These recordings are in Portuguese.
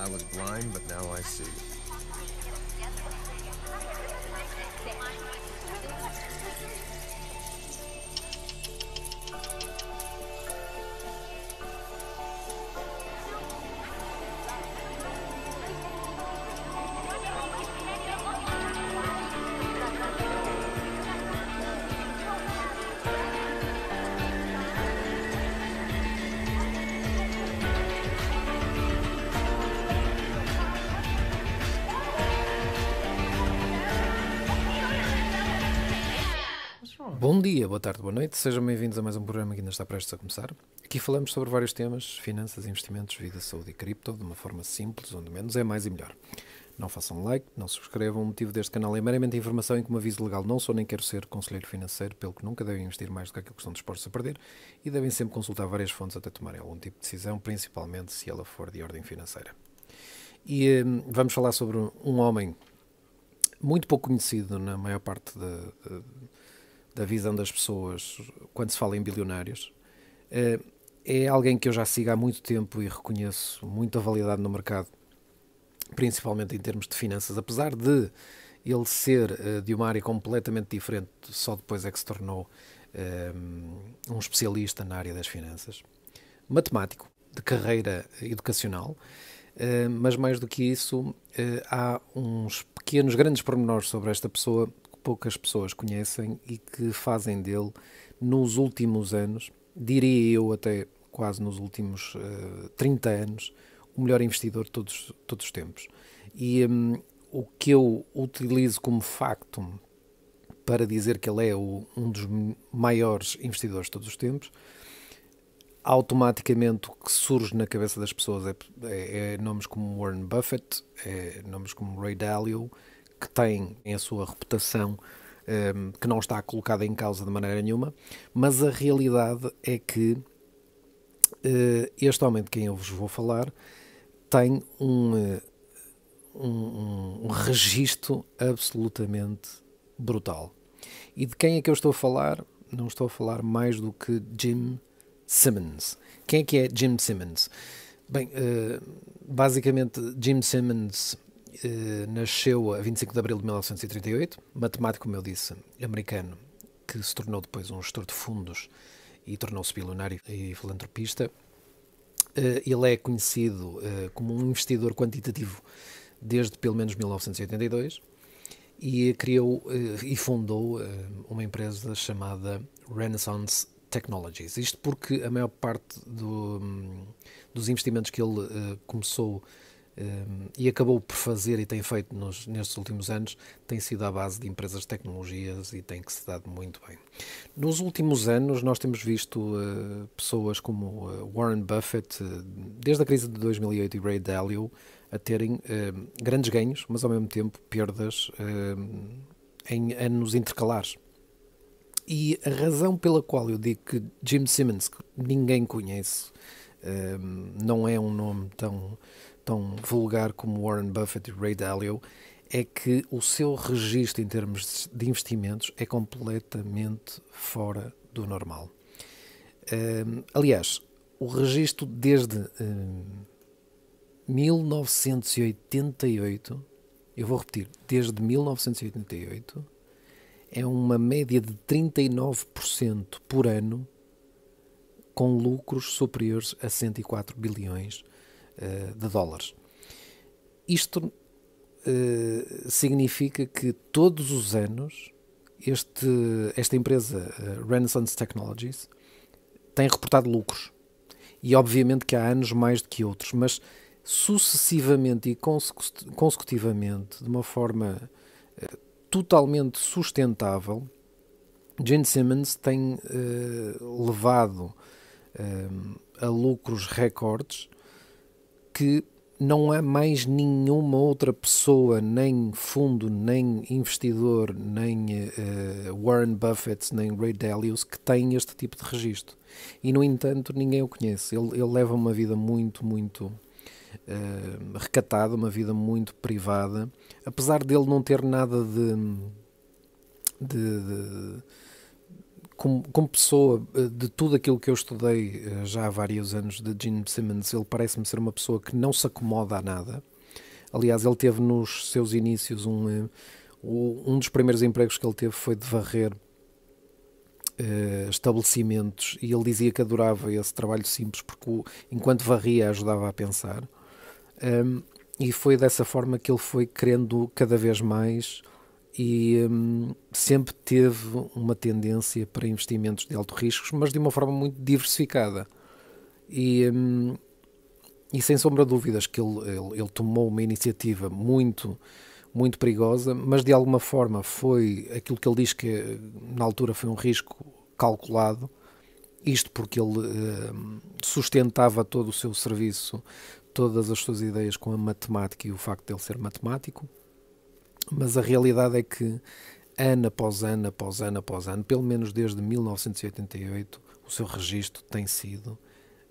I was blind, but now I see. Bom dia, boa tarde, boa noite. Sejam bem-vindos a mais um programa que ainda está prestes a começar. Aqui falamos sobre vários temas: finanças, investimentos, vida, saúde e cripto, de uma forma simples, onde menos é mais e melhor. Não façam like, não subscrevam. O motivo deste canal é meramente informação e como aviso legal não sou nem quero ser conselheiro financeiro, pelo que nunca devem investir mais do que aquilo que estão dispostos a perder e devem sempre consultar várias fontes até tomarem algum tipo de decisão, principalmente se ela for de ordem financeira. E hum, vamos falar sobre um homem muito pouco conhecido na maior parte da da visão das pessoas quando se fala em bilionários. Eh, é alguém que eu já sigo há muito tempo e reconheço muita validade no mercado, principalmente em termos de finanças, apesar de ele ser eh, de uma área completamente diferente, só depois é que se tornou eh, um especialista na área das finanças. Matemático, de carreira educacional, mas mais do que isso, há uns pequenos, grandes pormenores sobre esta pessoa poucas pessoas conhecem e que fazem dele, nos últimos anos, diria eu até quase nos últimos uh, eh, 30 anos, o melhor investidor de todos, todos os tempos. E um, o que eu utilizo como facto para dizer que ele é o, um dos maiores investidores de todos os tempos, automaticamente o que surge na cabeça das pessoas é, é, é nomes como Warren Buffett, é nomes como Ray Dalio, que tem a sua reputação um, que não está colocada em causa de maneira nenhuma, mas a realidade é que uh, este homem de quem eu vos vou falar tem um, uh, um, um registro absolutamente brutal. E de quem é que eu estou a falar? Não estou a falar mais do que Jim Simmons. Quem é que é Jim Simmons? Bem, uh, basicamente, Jim Simmons eh, nasceu a 25 de abril de 1938, matemático, como eu disse, americano, que se tornou depois um gestor de fundos e tornou-se bilionário e filantropista. Eh, ele é conhecido eh, como um investidor quantitativo desde pelo menos 1982 e criou e fundou uma empresa chamada Renaissance Technologies. Isto porque a maior parte do, hum, dos investimentos que ele começou a e acabou por fazer e tem feito nos, nestes últimos anos, tem sido à base de empresas de tecnologias e tem que se dado muito bem. Nos últimos anos, nós temos visto uh, pessoas como uh, Warren Buffett, uh, desde a crise de 2008 e Ray Dalio, a terem grandes ganhos, mas ao mesmo tempo perdas em anos intercalares. E a razão pela qual eu digo que Jim Simmons, que ninguém conhece, não é um nome tão tão vulgar como Warren Buffett e Ray Dalio, é que o seu registro em termos de investimentos é completamente fora do normal. Um, aliás, o registro desde um, 1988, eu vou repetir, desde 1988, é uma média de 39% por ano com lucros superiores a 104 bilhões eh, de dólares. Isto eh, significa que todos os anos este, esta empresa eh, Renaissance Technologies tem reportado lucros. E obviamente que há anos mais do que outros, mas sucessivamente e consecutivamente, de uma forma totalmente sustentável, Gene Simmons tem uh, levado uh, a lucros recordes que não há mais nenhuma outra pessoa, nem fundo, nem investidor, nem uh, Warren Buffett, nem Ray Dalio, que tem este tipo de registro. E, no entanto, ninguém o conhece. Ele, ele leva uma vida muito, muito uh, recatada, uma vida muito privada, apesar dele não ter nada de, de, de como, como pessoa, eh, de tudo aquilo que eu estudei eh, já há vários anos de Gene Simmons, ele parece-me ser uma pessoa que não se acomoda a nada. Aliás, ele teve nos seus inícios um, eh, um dos primeiros empregos que ele teve foi de varrer Uh, estabelecimentos e ele dizia que adorava esse trabalho simples porque o, enquanto varria ajudava a pensar um, e foi dessa forma que ele foi querendo cada vez mais e hum, sempre teve uma tendência para investimentos de alto risco, mas de uma forma muito diversificada. E, hum, e sem sombra de dúvidas que ele, ele, ele, tomou uma iniciativa muito muito perigosa, mas de alguma forma foi aquilo que ele diz que hum, na altura foi um risco calculado, isto porque ele hum, sustentava todo o seu serviço, todas as suas ideias com a matemática e o facto de ele ser matemático mas a realidade é que, ano após ano, após ano, após ano, pelo menos desde 1988, o seu registro tem sido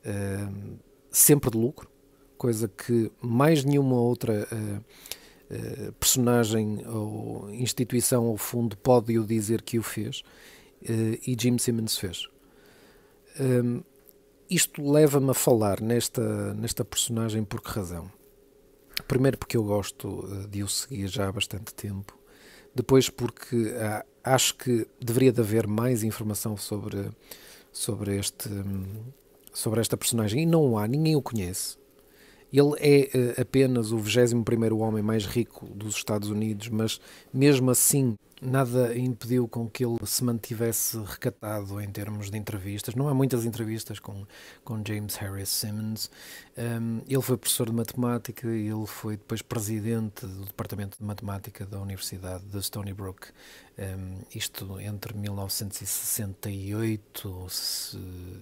uh, sempre de lucro, coisa que mais nenhuma outra uh, uh, personagem ou instituição ou fundo pode o dizer que o fez e Jim Simmons fez. Um, isto leva-me a falar nesta, nesta personagem por que razão? Primeiro porque eu gosto eh, de o seguir já há bastante tempo. Depois porque ah, acho que deveria de haver mais informação sobre, sobre, este, hum, sobre esta personagem e não há, ninguém o conhece. Ele é eh, apenas o 21º homem mais rico dos Estados Unidos, mas mesmo assim nada impediu com que ele se mantivesse recatado em termos de entrevistas. Não há muitas entrevistas com, com James Harris Simmons. Um, ele foi professor de matemática e ele foi depois presidente do Departamento de Matemática da Universidade de Stony Brook. Um, isto entre 1968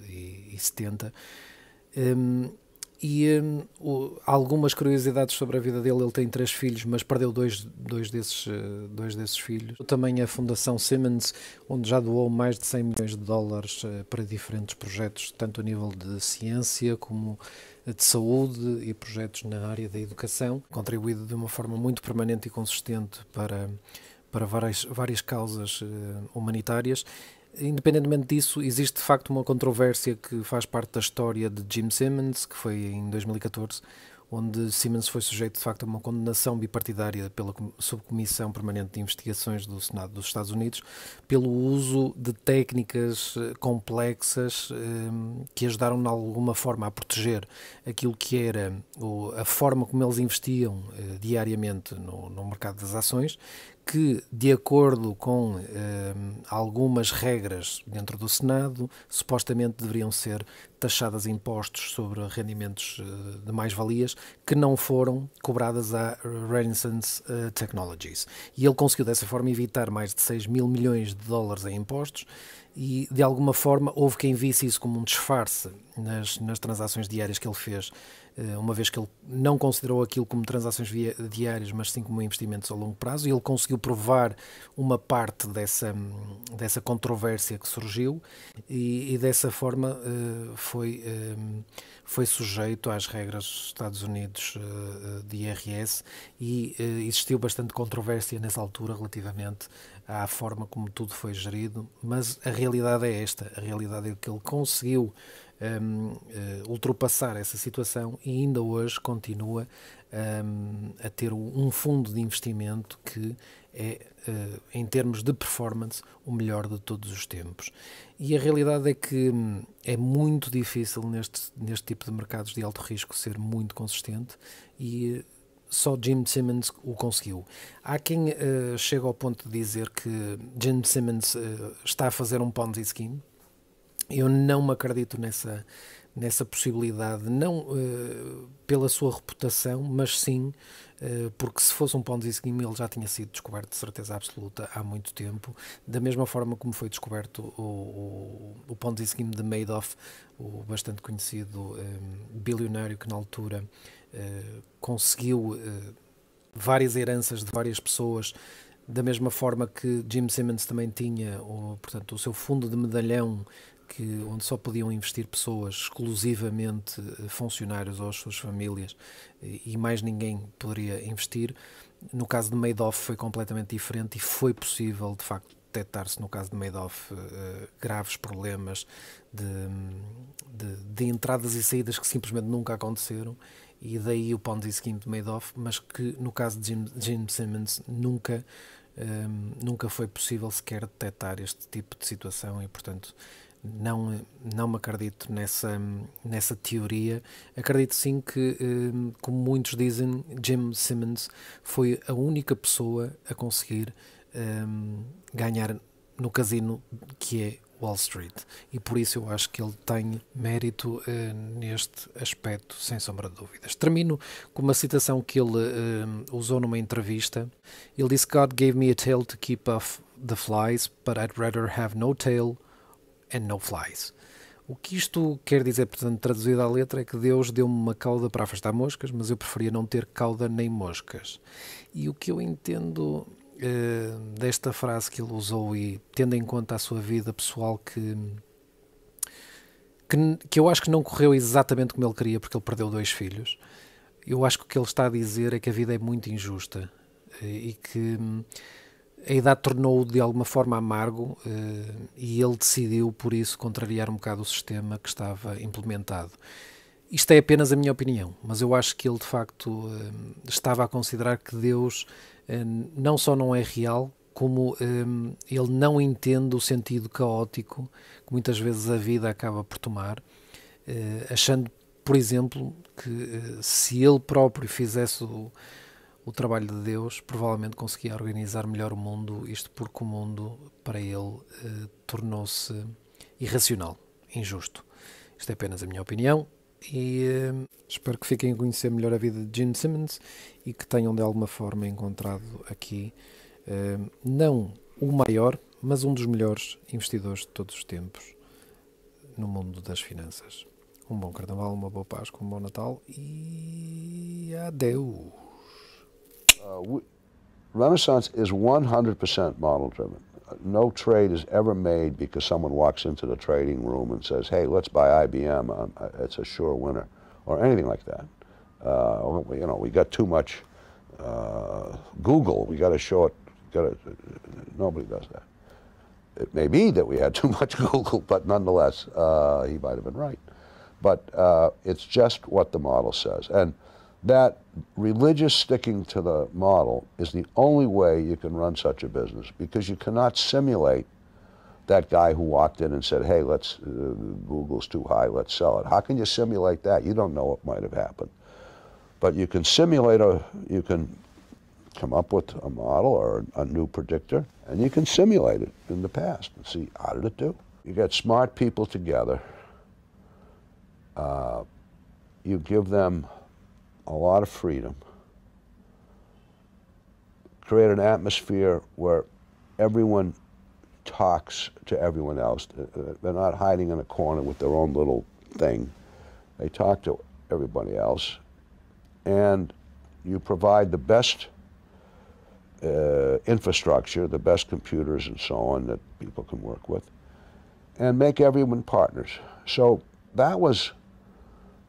e, e 70. Um, e um, o, algumas curiosidades sobre a vida dele. Ele tem três filhos, mas perdeu dois, dois, desses, eh, dois desses filhos. Também a Fundação Siemens, onde já doou mais de 100 milhões de dólares eh, para diferentes projetos, tanto a nível de ciência como de saúde e projetos na área da educação. Contribuído de uma forma muito permanente e consistente para, para várias, várias causas eh, humanitárias Independentemente disso, existe de facto uma controvérsia que faz parte da história de Jim Simmons, que foi em 2014, onde Simmons foi sujeito de facto a uma condenação bipartidária pela Subcomissão Permanente de Investigações do Senado dos Estados Unidos pelo uso de técnicas eh, complexas um, ehm, que ajudaram de alguma forma a proteger aquilo que era a forma como eles investiam uh, diariamente no, no mercado das ações, que, de acordo com eh, algumas regras dentro do Senado, supostamente deveriam ser taxadas impostos sobre rendimentos eh, de mais-valias que não foram cobradas à Renaissance eh, Technologies. E ele conseguiu, dessa forma, evitar mais de 6 mil milhões de dólares em impostos e de alguma forma houve quem visse isso como um disfarce nas, nas transações diárias que ele fez, eh, uma vez que ele não considerou aquilo como transações via, diárias, mas sim como investimentos a longo prazo, e ele conseguiu provar uma parte dessa, dessa controvérsia que surgiu, e, e dessa forma eh, foi, eh, foi sujeito às regras dos Estados Unidos de IRS, e existiu bastante controvérsia nessa altura relativamente à forma como tudo foi gerido, mas a realidade é esta: a realidade é que ele conseguiu um, uh, eh, ultrapassar essa situação e ainda hoje continua um, a ter um fundo de investimento que é, uh, em termos de performance, o melhor de todos os tempos. E a realidade é que hum, é muito difícil neste, neste tipo de mercados de alto risco ser muito consistente e só Jim Simmons o conseguiu. Há quem uh, eh, chega ao ponto de dizer que Jim Simmons uh, está a fazer um Ponzi Scheme. Eu não me acredito nessa, nessa possibilidade, não uh, pela sua reputação, mas sim uh, porque se fosse um Ponzi Scheme ele já tinha sido descoberto de certeza absoluta há muito tempo, da mesma forma como foi descoberto o, o, o Ponzi Scheme de Madoff, o bastante conhecido um, bilionário que na altura eh, conseguiu eh, várias heranças de várias pessoas, da mesma forma que Jim Simmons também tinha, ou, portanto, o seu fundo de medalhão que, onde só podiam investir pessoas exclusivamente eh, funcionários ou as suas famílias e mais ninguém poderia investir. No caso de Madoff foi completamente diferente e foi possível, de facto, detectar-se, no caso de Madoff, eh, graves problemas de, de, de, entradas e saídas que simplesmente nunca aconteceram, e daí o Ponzi Scheme de Madoff, mas que no caso de Jim, Jim Simmons nunca, um, ehm, nunca foi possível sequer detectar este tipo de situação e, portanto, não, não me acredito nessa, nessa teoria. Acredito sim que, ehm, como muitos dizem, Jim Simmons foi a única pessoa a conseguir um, ehm, ganhar no casino que é Wall Street. E por isso eu acho que ele tem mérito uh, neste aspecto, sem sombra de dúvidas. Termino com uma citação que ele uh, usou numa entrevista. Ele disse: God gave me a tail to keep off the flies, but I'd rather have no tail and no flies. O que isto quer dizer, portanto, traduzido à letra, é que Deus deu-me uma cauda para afastar moscas, mas eu preferia não ter cauda nem moscas. E o que eu entendo eh, desta frase que ele usou e tendo em conta a sua vida pessoal que, que, que eu acho que não correu exatamente como ele queria porque ele perdeu dois filhos eu acho que o que ele está a dizer é que a vida é muito injusta eh, e que eh, a idade tornou-o de alguma forma amargo e ele decidiu por isso contrariar um bocado o sistema que estava implementado isto é apenas a minha opinião, mas eu acho que ele de facto eh, estava a considerar que Deus eh, não só não é real, como eh, ele não entende o sentido caótico que muitas vezes a vida acaba por tomar, achando, por exemplo, que se ele próprio fizesse o, o, trabalho de Deus, provavelmente conseguia organizar melhor o mundo, isto porque o mundo, para ele, tornou-se irracional, injusto. Isto é apenas a minha opinião. E uh, espero que fiquem a conhecer melhor a vida de Gene Simmons e que tenham de alguma forma encontrado aqui uh, não o maior, mas um dos melhores investidores de todos os tempos no mundo das finanças. Um bom carnaval, uma boa Páscoa, um bom Natal e adeus. Uh, we, Renaissance is 100% model driven. no trade is ever made because someone walks into the trading room and says, hey, let's buy IBM. Um, uh, it's a sure winner, or anything like that. Uh, oh, you know, we got too much uh, Google. We got to show it. nobody does that. It may be that we had too much Google, but nonetheless, uh, he might have been right. But uh, it's just what the model says. And that religious sticking to the model is the only way you can run such a business because you cannot simulate that guy who walked in and said, hey, let's, uh, Google's too high, let's sell it. How can you simulate that? You don't know what might have happened. But you can simulate a, you can come up with a model or a new predictor and you can simulate it in the past and see how did it do. You get smart people together. Uh, you give them a lot of freedom, create an atmosphere where everyone talks to everyone else. Uh, uh, they're not hiding in a corner with their own little thing. They talk to everybody else. And you provide the best uh, infrastructure, the best computers and so on that people can work with, and make everyone partners. So that was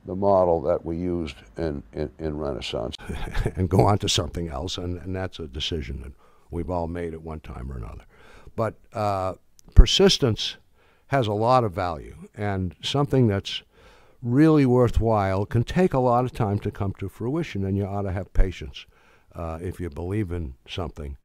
the model that we used in, in, in Renaissance and go on to something else. And, and that's a decision that we've all made at one time or another. But uh, persistence has a lot of value, and something that's really worthwhile can take a lot of time to come to fruition, and you ought to have patience uh, if you believe in something.